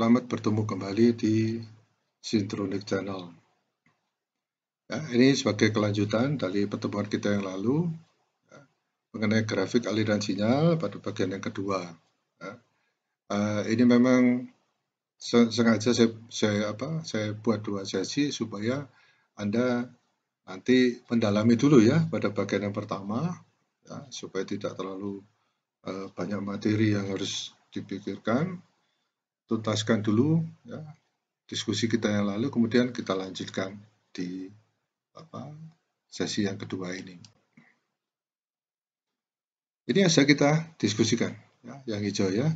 Selamat bertemu kembali di Sintronik Channel. Ya, ini sebagai kelanjutan dari pertemuan kita yang lalu ya, mengenai grafik aliran sinyal pada bagian yang kedua. Ya. Uh, ini memang sengaja saya, saya apa saya buat dua sesi supaya anda nanti mendalami dulu ya pada bagian yang pertama ya, supaya tidak terlalu uh, banyak materi yang harus dipikirkan tuntaskan dulu ya, diskusi kita yang lalu, kemudian kita lanjutkan di apa, sesi yang kedua ini. Ini yang saya kita diskusikan, ya, yang hijau ya.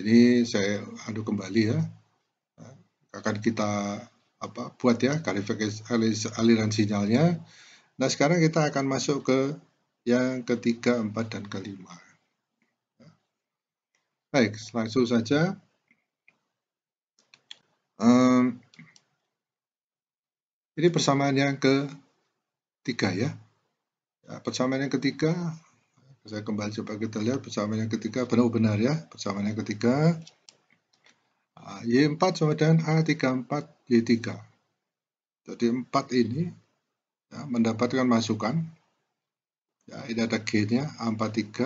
Ini saya aduk kembali ya, akan kita apa buat ya aliran sinyalnya. Nah sekarang kita akan masuk ke yang ketiga, empat dan kelima. Baik, langsung saja Um, ini persamaan yang ketiga ya. ya persamaan yang ketiga, saya kembali coba kita lihat persamaan yang ketiga benar-benar ya. Persamaan yang ketiga, ah, Y4 sama dengan A34 Y3. Jadi 4 ini ya, mendapatkan masukan. Ya, ini ada G-nya A43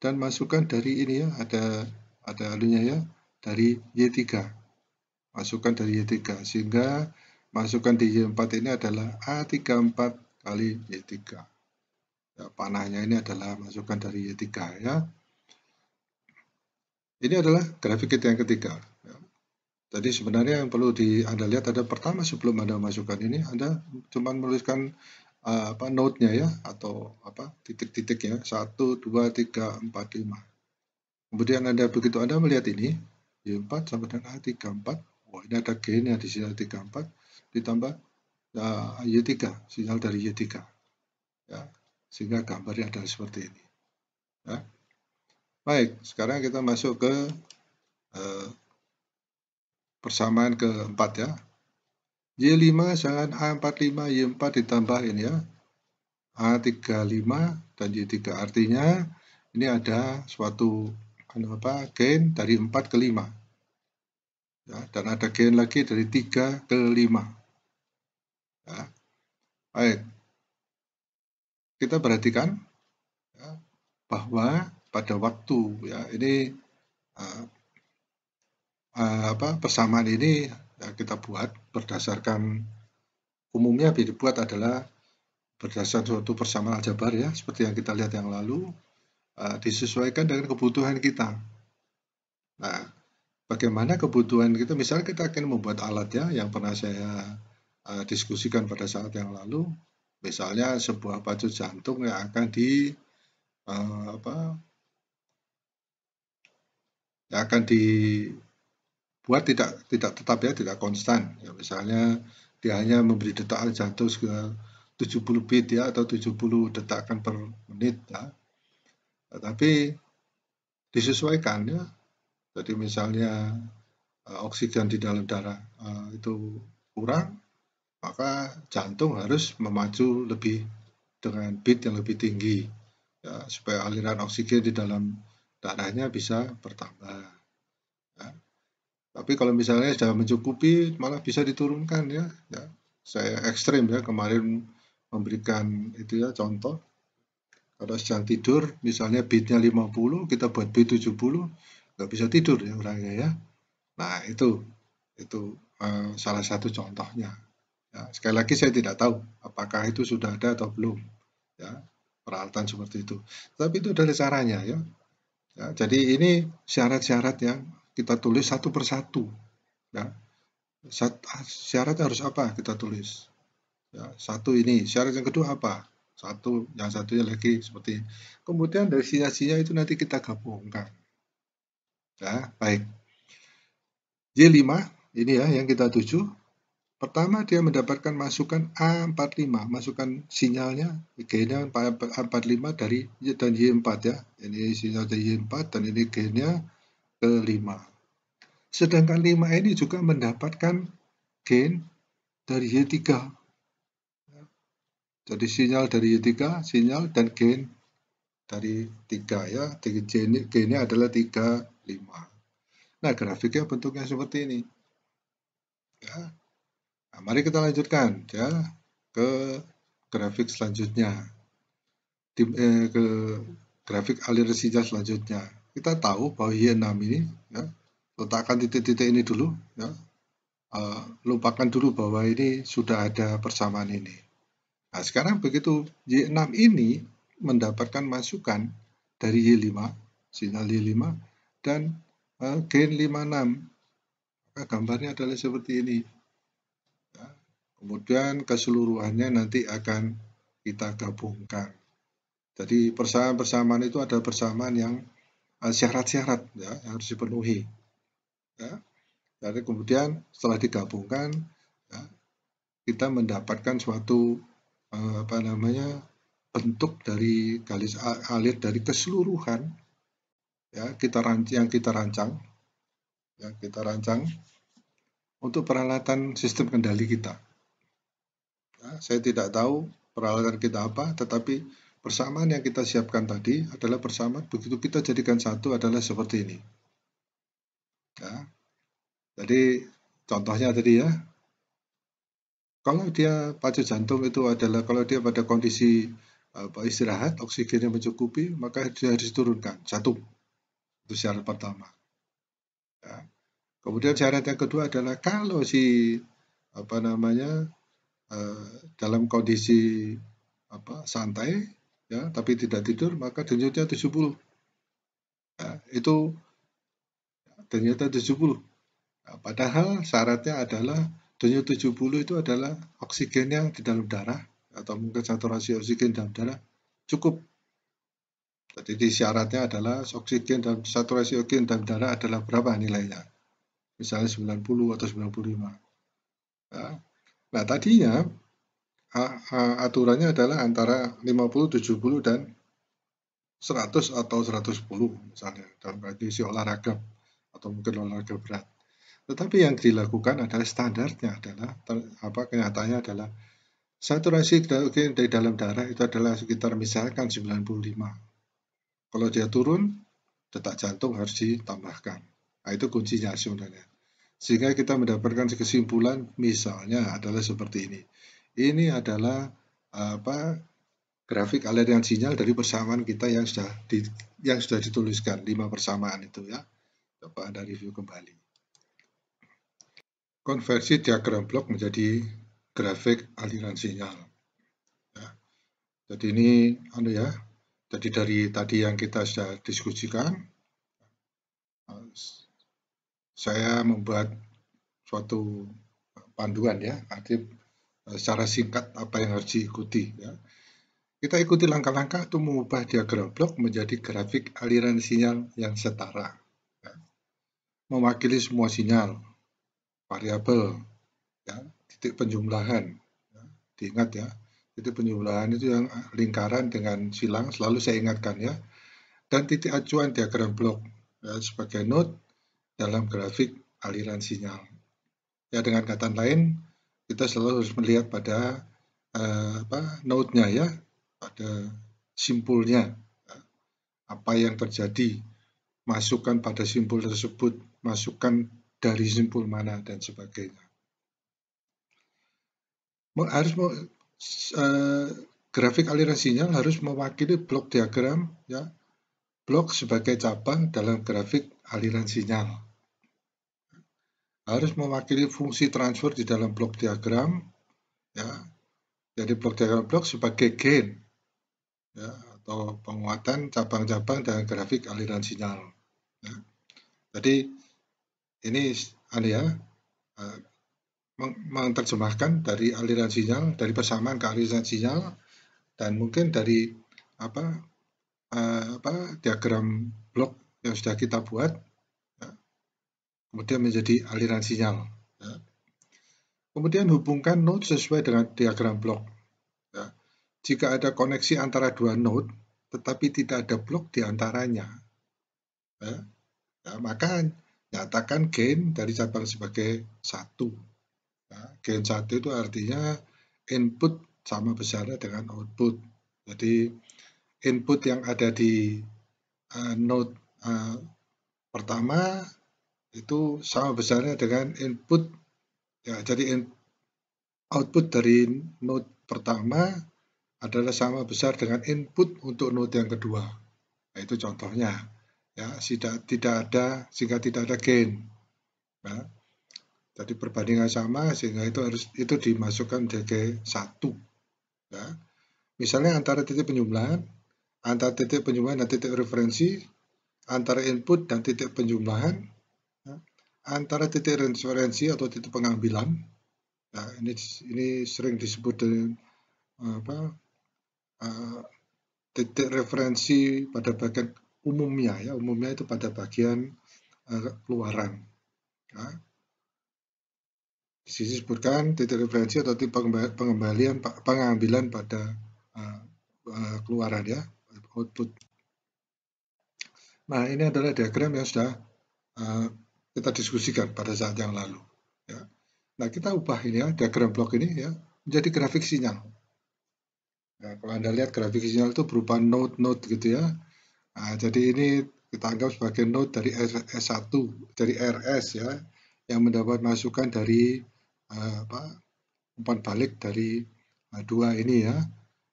dan masukan dari ini ya, ada ada alunya ya dari Y3 masukkan dari Y3 sehingga masukkan di Y4 ini adalah A34 kali Y3 ya, panahnya ini adalah masukkan dari Y3 ya ini adalah grafik kita yang ketiga ya. jadi sebenarnya yang perlu di Anda lihat ada pertama sebelum Anda masukkan ini Anda cuma menuliskan uh, apa note-nya ya atau apa titik-titik ya 1 2 3 4 5 kemudian Anda begitu Anda melihat ini Y4 sama dengan A34 Oh, ini ada gain yang di sinyal 34 ditambah uh, ah, Y3, sinyal dari Y3. Ya, sehingga gambarnya adalah seperti ini. Ya. Baik, sekarang kita masuk ke uh, persamaan keempat ya. Y5 jangan A45, Y4 ditambah ini ya. A35 dan Y3 artinya ini ada suatu anu apa gain dari 4 ke 5 Ya, dan ada gain lagi dari 3 ke 5. Ya. Baik. Kita perhatikan ya, bahwa pada waktu ya ini uh, uh, apa persamaan ini ya, kita buat berdasarkan umumnya dibuat adalah berdasarkan suatu persamaan aljabar ya seperti yang kita lihat yang lalu uh, disesuaikan dengan kebutuhan kita. Nah, bagaimana kebutuhan kita, gitu? misalnya kita akan membuat alat ya, yang pernah saya uh, diskusikan pada saat yang lalu, misalnya sebuah pacu jantung yang akan di uh, apa yang akan dibuat tidak tidak tetap ya tidak konstan ya misalnya dia hanya memberi detakan jantung sekitar 70 beat ya atau 70 detakan per menit ya. tapi disesuaikan ya jadi misalnya eh, oksigen di dalam darah eh, itu kurang, maka jantung harus memacu lebih dengan beat yang lebih tinggi ya, supaya aliran oksigen di dalam darahnya bisa bertambah. Ya. Tapi kalau misalnya sudah mencukupi malah bisa diturunkan ya. ya. Saya ekstrim ya kemarin memberikan itu ya contoh. Kalau sedang tidur misalnya beatnya 50 kita buat beat 70 nggak bisa tidur ya orangnya ya nah itu itu uh, salah satu contohnya ya, sekali lagi saya tidak tahu apakah itu sudah ada atau belum ya peralatan seperti itu tapi itu dari caranya ya, ya jadi ini syarat-syarat yang kita tulis satu persatu ya syarat harus apa kita tulis ya, satu ini syarat yang kedua apa satu yang satunya lagi seperti kemudian dari sinyal-sinyal itu nanti kita gabungkan Ya, baik. J5, ini ya yang kita tuju. Pertama, dia mendapatkan masukan A45, masukan sinyalnya, gainnya A45 dari dan Y4 ya. Ini sinyal dari Y4 dan ini gainnya ke-5. Sedangkan 5 ini juga mendapatkan gain dari Y3. Jadi sinyal dari Y3, sinyal dan gain dari tiga ya. tiga G ini adalah tiga lima. Nah, grafiknya bentuknya seperti ini. Ya. Nah, mari kita lanjutkan ya ke grafik selanjutnya. Di, eh, ke grafik aliran sinyal selanjutnya. Kita tahu bahwa Y6 ini ya, letakkan titik-titik ini dulu ya. Uh, lupakan dulu bahwa ini sudah ada persamaan ini. Nah, sekarang begitu Y6 ini mendapatkan masukan dari Y5, sinyal Y5, dan uh, gain 56. gambarnya adalah seperti ini. Ya, kemudian keseluruhannya nanti akan kita gabungkan. Jadi persamaan-persamaan itu ada persamaan yang eh, syarat-syarat ya, yang harus dipenuhi. Ya. Lalu kemudian setelah digabungkan, ya, kita mendapatkan suatu eh, apa namanya bentuk dari garis alir dari keseluruhan ya kita yang kita rancang ya kita rancang untuk peralatan sistem kendali kita. Ya, saya tidak tahu peralatan kita apa, tetapi persamaan yang kita siapkan tadi adalah persamaan begitu kita jadikan satu adalah seperti ini. Ya. Jadi contohnya tadi ya, kalau dia pacu jantung itu adalah kalau dia pada kondisi apa, istirahat, oksigennya mencukupi, maka dia harus diturunkan. Satu, itu syarat pertama. Ya. Kemudian syarat yang kedua adalah kalau si apa namanya uh, dalam kondisi apa santai ya tapi tidak tidur maka denyutnya 70 ya, itu denyutnya 70 ya, padahal syaratnya adalah denyut 70 itu adalah oksigennya di dalam darah atau mungkin saturasi oksigen dalam darah cukup. Jadi di syaratnya adalah oksigen dan saturasi oksigen dalam darah adalah berapa nilainya? Misalnya 90 atau 95. Nah, ya. nah tadinya aturannya adalah antara 50, 70 dan 100 atau 110 misalnya dalam kondisi olahraga atau mungkin olahraga berat. Tetapi yang dilakukan adalah standarnya adalah apa kenyataannya adalah Saturasi oke, dari dalam darah itu adalah sekitar misalkan 95. Kalau dia turun, detak jantung harus ditambahkan. Nah, itu kuncinya sebenarnya. Sehingga kita mendapatkan kesimpulan misalnya adalah seperti ini. Ini adalah apa grafik aliran sinyal dari persamaan kita yang sudah di, yang sudah dituliskan lima persamaan itu ya coba anda review kembali konversi diagram blok menjadi grafik aliran sinyal. Ya. Jadi ini anu ya. Jadi dari tadi yang kita sudah diskusikan, saya membuat suatu panduan ya, artinya eh, secara singkat apa yang harus diikuti ya. Kita ikuti langkah-langkah untuk mengubah diagram blok menjadi grafik aliran sinyal yang setara. Ya. Mewakili semua sinyal, variabel, ya, titik penjumlahan. Ya, diingat ya, titik penjumlahan itu yang lingkaran dengan silang, selalu saya ingatkan ya. Dan titik acuan diagram blok ya, sebagai node dalam grafik aliran sinyal. Ya, dengan kata lain, kita selalu harus melihat pada eh, node-nya ya, pada simpulnya, ya, apa yang terjadi, masukkan pada simpul tersebut, masukkan dari simpul mana, dan sebagainya harus uh, grafik aliran sinyal harus mewakili blok diagram ya blok sebagai cabang dalam grafik aliran sinyal harus mewakili fungsi transfer di dalam blok diagram ya jadi blok diagram blok sebagai gain ya atau penguatan cabang-cabang dalam grafik aliran sinyal ya. jadi ini anu ya eh, menerjemahkan dari aliran sinyal dari persamaan ke aliran sinyal dan mungkin dari apa eh, apa diagram blok yang sudah kita buat ya, kemudian menjadi aliran sinyal ya. kemudian hubungkan node sesuai dengan diagram blok ya. jika ada koneksi antara dua node tetapi tidak ada blok di antaranya ya, ya maka nyatakan gain dari cabang sebagai satu Gain 1 itu artinya input sama besarnya dengan output. Jadi input yang ada di uh, node uh, pertama itu sama besarnya dengan input ya jadi in, output dari node pertama adalah sama besar dengan input untuk node yang kedua nah, itu contohnya ya tidak tidak ada sehingga tidak ada gain nah, Tadi perbandingan sama sehingga itu harus itu dimasukkan sebagai satu. Ya. Misalnya antara titik penjumlahan, antara titik penjumlahan dan titik referensi, antara input dan titik penjumlahan, ya. antara titik referensi atau titik pengambilan. Nah, ini ini sering disebut dengan apa uh, titik referensi pada bagian umumnya ya umumnya itu pada bagian uh, keluaran. Ya. Sisi sebutkan titik referensi atau titik pengembalian pengambilan pada uh, uh, keluaran ya output. Nah ini adalah diagram yang sudah uh, kita diskusikan pada saat yang lalu. Ya. Nah kita ubah ini ya diagram blok ini ya menjadi grafik sinyal. Nah, kalau anda lihat grafik sinyal itu berupa node-node gitu ya. Nah, jadi ini kita anggap sebagai node dari S1 dari RS ya yang mendapat masukan dari uh, apa, umpan balik dari uh, dua ini ya.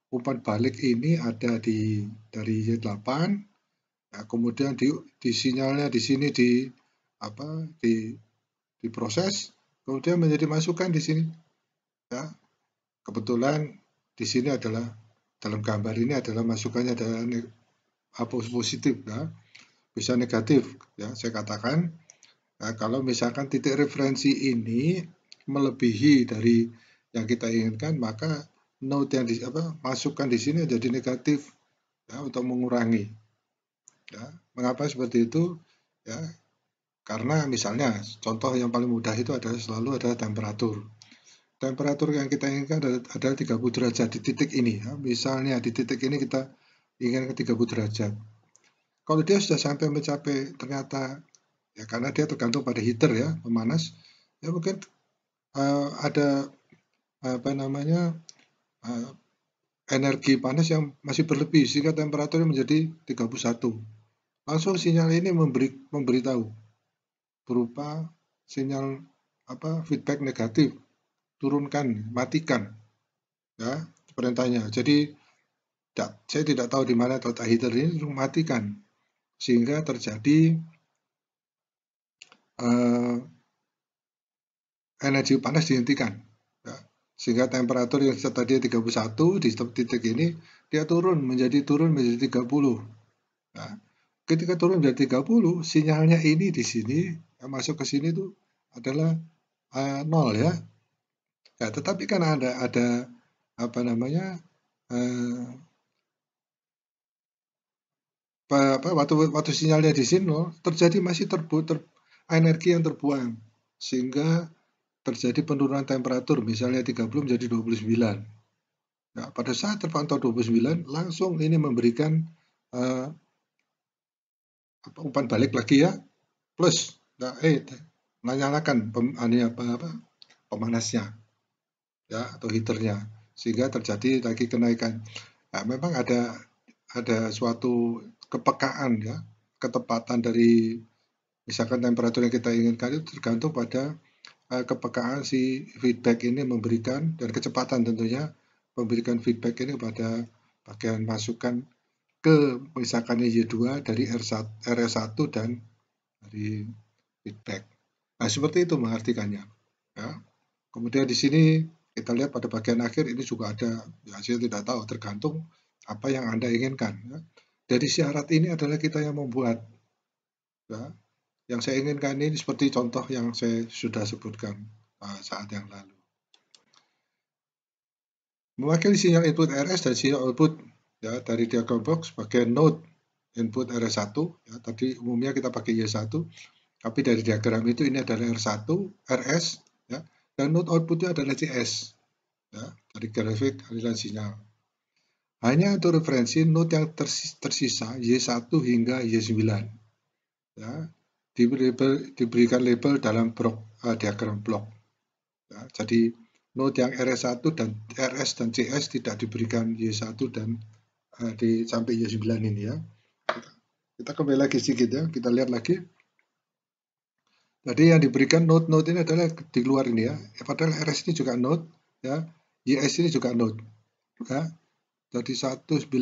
Umpan balik ini ada di dari Y8, ya, nah, kemudian di, di sinyalnya di sini di apa di diproses, kemudian menjadi masukan di sini. Ya. Kebetulan di sini adalah dalam gambar ini adalah masukannya adalah positif ya bisa negatif ya saya katakan Nah, kalau misalkan titik referensi ini melebihi dari yang kita inginkan, maka node yang di, apa, masukkan di sini jadi negatif ya, untuk mengurangi. Ya, mengapa seperti itu? Ya, karena misalnya contoh yang paling mudah itu adalah selalu adalah temperatur. Temperatur yang kita inginkan adalah 30 derajat di titik ini. Ya. Misalnya di titik ini kita inginkan 30 derajat. Kalau dia sudah sampai mencapai ternyata ya karena dia tergantung pada heater ya pemanas ya mungkin uh, ada apa namanya uh, energi panas yang masih berlebih sehingga temperaturnya menjadi 31 langsung sinyal ini memberi memberitahu berupa sinyal apa feedback negatif turunkan matikan ya perintahnya jadi tidak, saya tidak tahu di mana letak heater ini matikan sehingga terjadi eh, energi panas dihentikan. Ya. Sehingga temperatur yang tadi 31 di titik ini dia turun menjadi turun menjadi 30. Nah, ya, ketika turun menjadi 30, sinyalnya ini di sini yang masuk ke sini itu adalah eh, nol ya. Ya, tetapi kan ada ada apa namanya uh, apa, waktu, waktu sinyalnya di sini terjadi masih terbu, ter, energi yang terbuang sehingga terjadi penurunan temperatur misalnya 30 menjadi 29. Nah, pada saat terpantau 29 langsung ini memberikan uh, umpan balik lagi ya plus nah, eh menyalakan pem, apa, apa, pemanasnya ya atau heaternya sehingga terjadi lagi kenaikan. Nah, memang ada ada suatu kepekaan ya ketepatan dari Misalkan temperatur yang kita inginkan itu tergantung pada uh, kepekaan si feedback ini memberikan dan kecepatan tentunya memberikan feedback ini kepada bagian masukan ke misalkan Y2 dari R1, RS1 dan dari feedback. Nah, seperti itu mengartikannya. Ya. Kemudian di sini kita lihat pada bagian akhir ini juga ada, ya saya tidak tahu, tergantung apa yang Anda inginkan. Ya. Dari syarat ini adalah kita yang membuat. Ya. Yang saya inginkan ini seperti contoh yang saya sudah sebutkan uh, saat yang lalu. Mewakili sinyal input RS dan sinyal output ya dari diagram box sebagai node input RS1 ya tadi umumnya kita pakai Y1 tapi dari diagram itu ini adalah R1 RS ya dan node outputnya adalah CS ya dari grafik aliran sinyal hanya untuk referensi node yang tersisa Y1 hingga Y9 ya diberi, diberikan label dalam blok, uh, diagram blok. Ya, jadi node yang RS1 dan RS dan CS tidak diberikan Y1 dan uh, di sampai Y9 ini ya. Kita kembali lagi sedikit ya, kita lihat lagi. Jadi yang diberikan node-node ini adalah di luar ini ya. Padahal RS ini juga node ya, YS ini juga node. Ya. Jadi 1 9.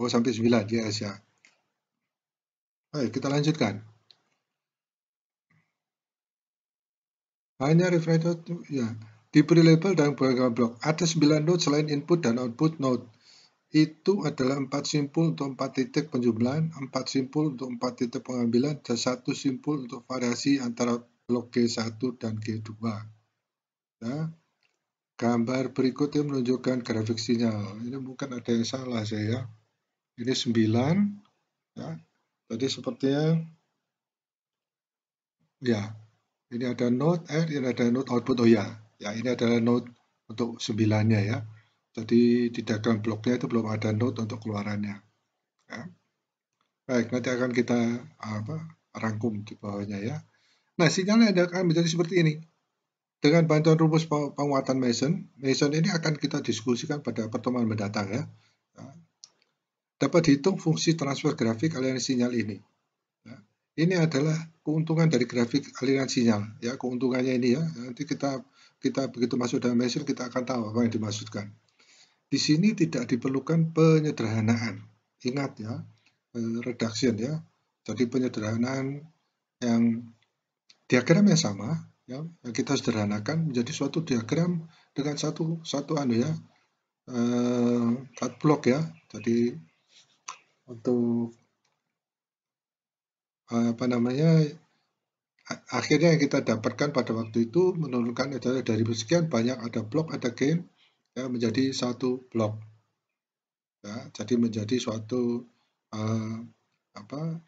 Oh sampai 9 YS ya. Ayo kita lanjutkan. Hanya refrigerate ya pre label dan beragam blok. Ada 9 node selain input dan output node. Itu adalah 4 simpul untuk 4 titik penjumlahan, 4 simpul untuk 4 titik pengambilan, dan 1 simpul untuk variasi antara blok G1 dan G2. Ya. Gambar berikutnya menunjukkan grafik sinyal. Ini mungkin ada yang salah saya ya. Ini 9. Ya. Tadi sepertinya ya ini ada node, eh, ini ada node output, oh ya. Ya, ini adalah node untuk sembilannya ya. Jadi di dalam bloknya itu belum ada node untuk keluarannya. Ya. Baik, nanti akan kita apa, rangkum di bawahnya ya. Nah, sinyalnya akan menjadi seperti ini. Dengan bantuan rumus penguatan Mason, Mason ini akan kita diskusikan pada pertemuan mendatang ya. ya. Dapat dihitung fungsi transfer grafik aliran sinyal ini ini adalah keuntungan dari grafik aliran sinyal ya keuntungannya ini ya nanti kita kita begitu masuk dalam measure kita akan tahu apa yang dimaksudkan di sini tidak diperlukan penyederhanaan ingat ya eh, reduction ya jadi penyederhanaan yang diagram yang sama ya yang kita sederhanakan menjadi suatu diagram dengan satu satu anu ya eh, satu blok ya jadi untuk Eh, apa namanya akhirnya yang kita dapatkan pada waktu itu menurunkan adalah dari sekian banyak ada blok ada game ya, menjadi satu blok ya, jadi menjadi suatu uh, apa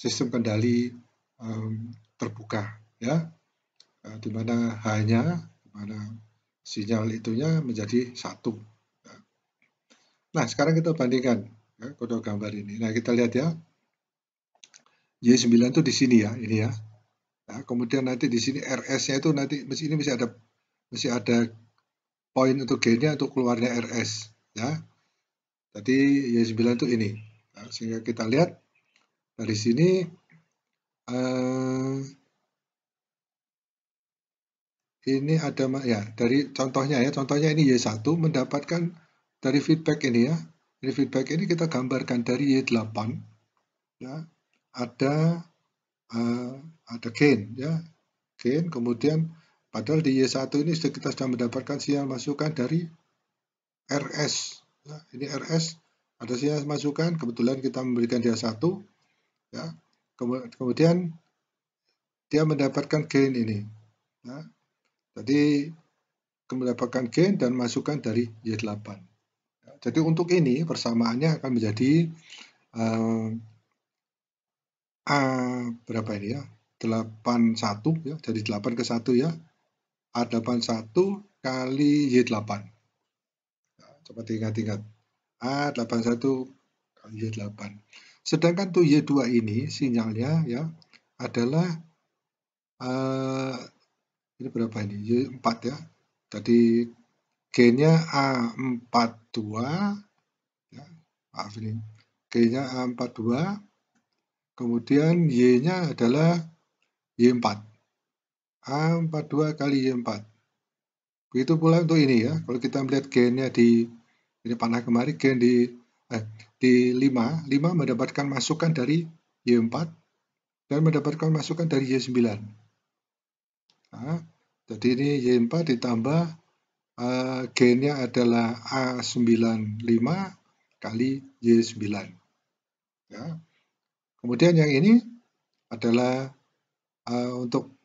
sistem kendali um, terbuka ya uh, di mana hanya di sinyal itunya menjadi satu ya. nah sekarang kita bandingkan ya, kode gambar ini nah kita lihat ya Y9 itu di sini ya, ini ya. Nah, kemudian nanti di sini RS-nya itu nanti mesin ini masih ada masih ada poin untuk gainnya untuk keluarnya RS ya. Tadi Y9 itu ini. Nah, sehingga kita lihat dari sini uh, ini ada ya dari contohnya ya contohnya ini Y1 mendapatkan dari feedback ini ya dari feedback ini kita gambarkan dari Y8 ya ada uh, ada gain ya gain kemudian padahal di Y1 ini kita sudah mendapatkan sinyal masukan dari RS ya, ini RS ada sinyal masukan kebetulan kita memberikan dia satu ya kemudian dia mendapatkan gain ini ya. jadi mendapatkan gain dan masukan dari Y8 ya. jadi untuk ini persamaannya akan menjadi eh, A ah, berapa ini ya? 81 ya, dari 8 ke 1 ya. A81 ah, kali Y8. Nah, coba tingkat-tingkat. A81 ah, kali Y8. Sedangkan tuh Y2 ini sinyalnya ya adalah uh, ini berapa ini? Y4 ya. Tadi G-nya A42 ya, maaf ini. G-nya A42 Kemudian Y-nya adalah Y4. A42 kali Y4. Begitu pula untuk ini ya. Kalau kita melihat gennya di ini panah kemari, gen di eh, di 5, 5 mendapatkan masukan dari Y4 dan mendapatkan masukan dari Y9. Nah, jadi ini Y4 ditambah uh, gennya adalah A95 kali Y9. Ya. Kemudian yang ini adalah uh, untuk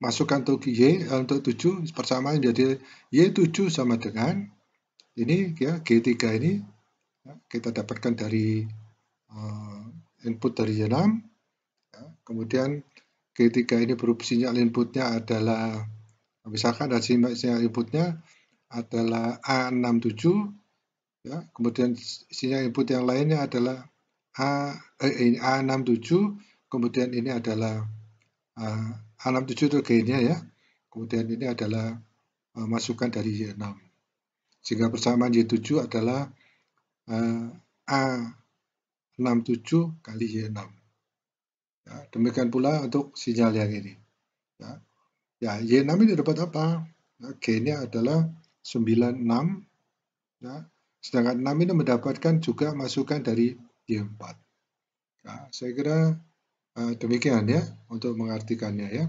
masukkan untuk Y uh, untuk 7 persamaan jadi Y7 sama dengan ini ya G3 ini ya, kita dapatkan dari uh, input dari Y6 ya, kemudian G3 ini berupa sinyal inputnya adalah misalkan ada sinyal, sinyal inputnya adalah A67 ya kemudian sinyal input yang lainnya adalah A, eh, ini A67, kemudian ini adalah eh, uh, A67 itu gainnya ya, kemudian ini adalah uh, masukan dari Y6. Sehingga persamaan Y7 adalah eh, uh, A67 kali Y6. Ya, demikian pula untuk sinyal yang ini. Ya, ya Y6 ini dapat apa? Ya, gainnya adalah 96. Ya. Sedangkan 6 ini mendapatkan juga masukan dari G4. Nah, saya kira uh, demikian ya untuk mengartikannya ya.